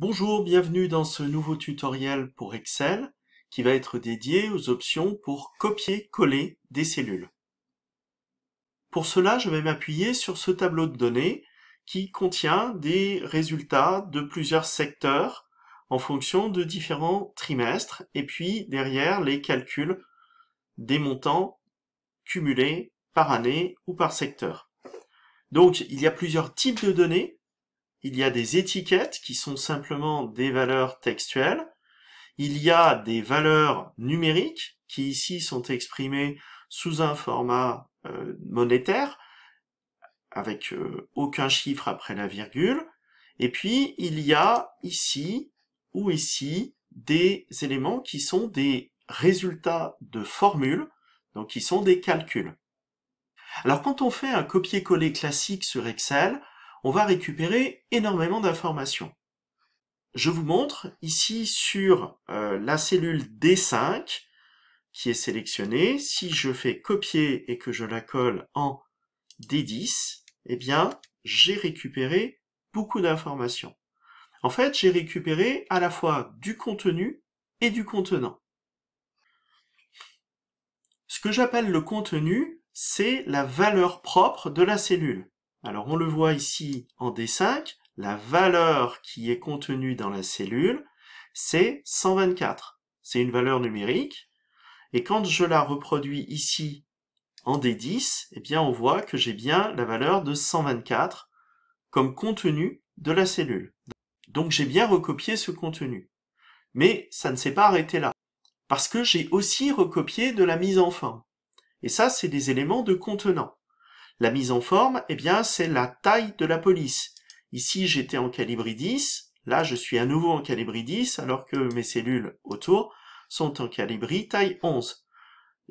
Bonjour, bienvenue dans ce nouveau tutoriel pour Excel qui va être dédié aux options pour copier-coller des cellules. Pour cela, je vais m'appuyer sur ce tableau de données qui contient des résultats de plusieurs secteurs en fonction de différents trimestres et puis derrière les calculs des montants cumulés par année ou par secteur. Donc, il y a plusieurs types de données il y a des étiquettes qui sont simplement des valeurs textuelles, il y a des valeurs numériques qui ici sont exprimées sous un format euh, monétaire, avec euh, aucun chiffre après la virgule, et puis il y a ici ou ici des éléments qui sont des résultats de formules, donc qui sont des calculs. Alors quand on fait un copier-coller classique sur Excel, on va récupérer énormément d'informations. Je vous montre ici sur euh, la cellule D5 qui est sélectionnée. Si je fais copier et que je la colle en D10, eh bien, j'ai récupéré beaucoup d'informations. En fait, j'ai récupéré à la fois du contenu et du contenant. Ce que j'appelle le contenu, c'est la valeur propre de la cellule. Alors on le voit ici en D5, la valeur qui est contenue dans la cellule, c'est 124. C'est une valeur numérique. Et quand je la reproduis ici en D10, eh bien on voit que j'ai bien la valeur de 124 comme contenu de la cellule. Donc j'ai bien recopié ce contenu. Mais ça ne s'est pas arrêté là. Parce que j'ai aussi recopié de la mise en forme. Et ça, c'est des éléments de contenant. La mise en forme, eh bien, c'est la taille de la police. Ici, j'étais en calibre 10. Là, je suis à nouveau en calibre 10, alors que mes cellules autour sont en calibre taille 11.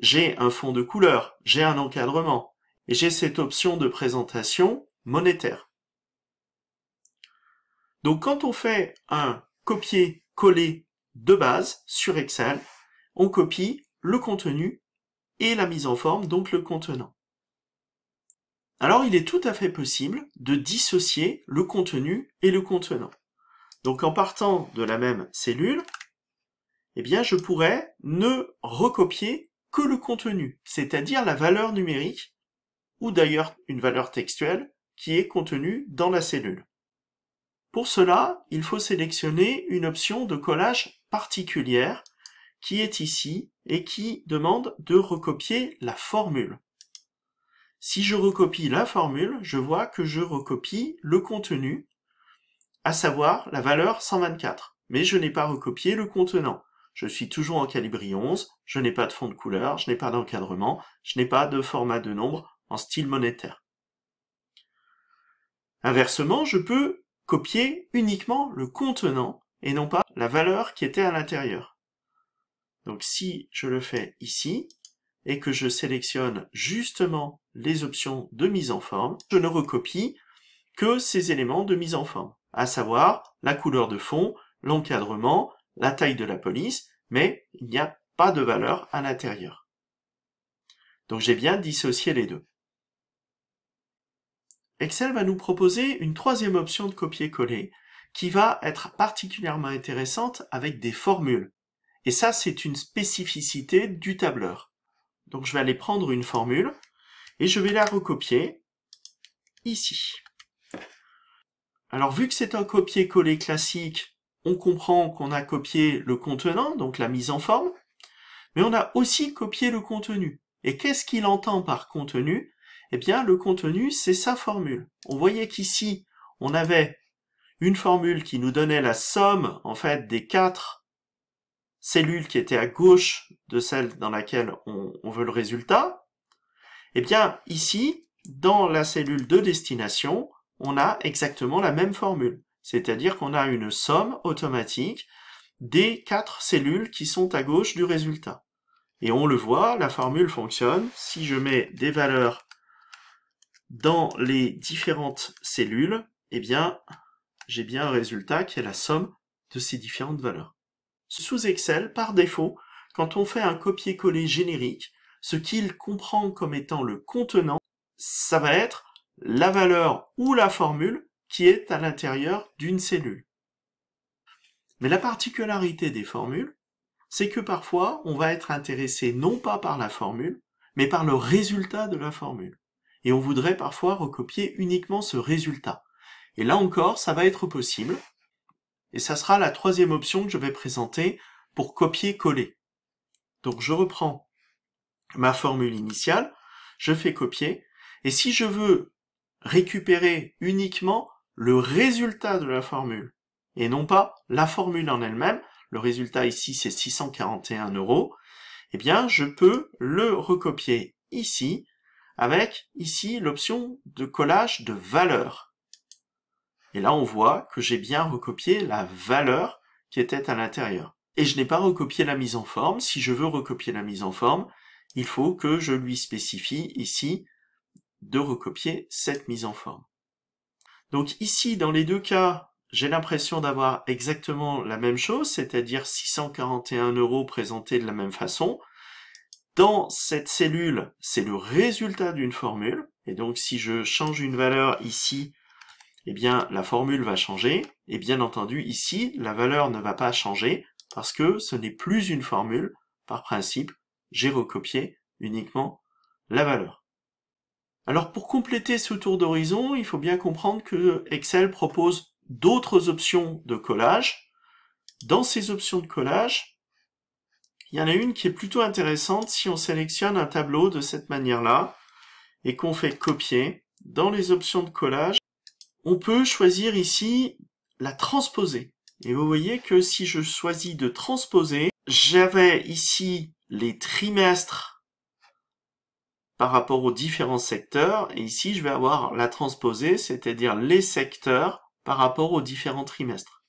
J'ai un fond de couleur, j'ai un encadrement, et j'ai cette option de présentation monétaire. Donc quand on fait un copier-coller de base sur Excel, on copie le contenu et la mise en forme, donc le contenant alors il est tout à fait possible de dissocier le contenu et le contenant. Donc en partant de la même cellule, eh bien je pourrais ne recopier que le contenu, c'est-à-dire la valeur numérique, ou d'ailleurs une valeur textuelle, qui est contenue dans la cellule. Pour cela, il faut sélectionner une option de collage particulière, qui est ici, et qui demande de recopier la formule. Si je recopie la formule, je vois que je recopie le contenu, à savoir la valeur 124. Mais je n'ai pas recopié le contenant. Je suis toujours en calibri 11, je n'ai pas de fond de couleur, je n'ai pas d'encadrement, je n'ai pas de format de nombre en style monétaire. Inversement, je peux copier uniquement le contenant et non pas la valeur qui était à l'intérieur. Donc si je le fais ici, et que je sélectionne justement les options de mise en forme, je ne recopie que ces éléments de mise en forme, à savoir la couleur de fond, l'encadrement, la taille de la police, mais il n'y a pas de valeur à l'intérieur. Donc j'ai bien dissocié les deux. Excel va nous proposer une troisième option de copier-coller qui va être particulièrement intéressante avec des formules. Et ça, c'est une spécificité du tableur. Donc je vais aller prendre une formule et je vais la recopier ici. Alors vu que c'est un copier-coller classique, on comprend qu'on a copié le contenant, donc la mise en forme, mais on a aussi copié le contenu. Et qu'est-ce qu'il entend par contenu Eh bien, le contenu, c'est sa formule. On voyait qu'ici, on avait une formule qui nous donnait la somme, en fait, des quatre cellules qui étaient à gauche de celle dans laquelle on, on veut le résultat. Eh bien, ici, dans la cellule de destination, on a exactement la même formule. C'est-à-dire qu'on a une somme automatique des quatre cellules qui sont à gauche du résultat. Et on le voit, la formule fonctionne. Si je mets des valeurs dans les différentes cellules, eh bien, j'ai bien un résultat qui est la somme de ces différentes valeurs. Sous Excel, par défaut, quand on fait un copier-coller générique, ce qu'il comprend comme étant le contenant, ça va être la valeur ou la formule qui est à l'intérieur d'une cellule. Mais la particularité des formules, c'est que parfois, on va être intéressé non pas par la formule, mais par le résultat de la formule. Et on voudrait parfois recopier uniquement ce résultat. Et là encore, ça va être possible. Et ça sera la troisième option que je vais présenter pour copier-coller. Donc je reprends ma formule initiale, je fais copier, et si je veux récupérer uniquement le résultat de la formule, et non pas la formule en elle-même, le résultat ici c'est 641 euros, eh bien je peux le recopier ici, avec ici l'option de collage de valeur. Et là on voit que j'ai bien recopié la valeur qui était à l'intérieur. Et je n'ai pas recopié la mise en forme. Si je veux recopier la mise en forme, il faut que je lui spécifie ici de recopier cette mise en forme. Donc ici, dans les deux cas, j'ai l'impression d'avoir exactement la même chose, c'est-à-dire 641 euros présentés de la même façon. Dans cette cellule, c'est le résultat d'une formule, et donc si je change une valeur ici, eh bien la formule va changer, et bien entendu ici, la valeur ne va pas changer, parce que ce n'est plus une formule, par principe, j'ai recopié uniquement la valeur. Alors pour compléter ce tour d'horizon, il faut bien comprendre que Excel propose d'autres options de collage. Dans ces options de collage, il y en a une qui est plutôt intéressante si on sélectionne un tableau de cette manière-là et qu'on fait copier. Dans les options de collage, on peut choisir ici la transposer. Et vous voyez que si je choisis de transposer, j'avais ici les trimestres par rapport aux différents secteurs. Et ici, je vais avoir la transposée, c'est-à-dire les secteurs par rapport aux différents trimestres.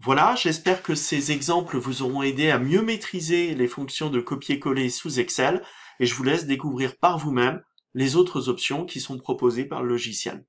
Voilà, j'espère que ces exemples vous auront aidé à mieux maîtriser les fonctions de copier-coller sous Excel et je vous laisse découvrir par vous-même les autres options qui sont proposées par le logiciel.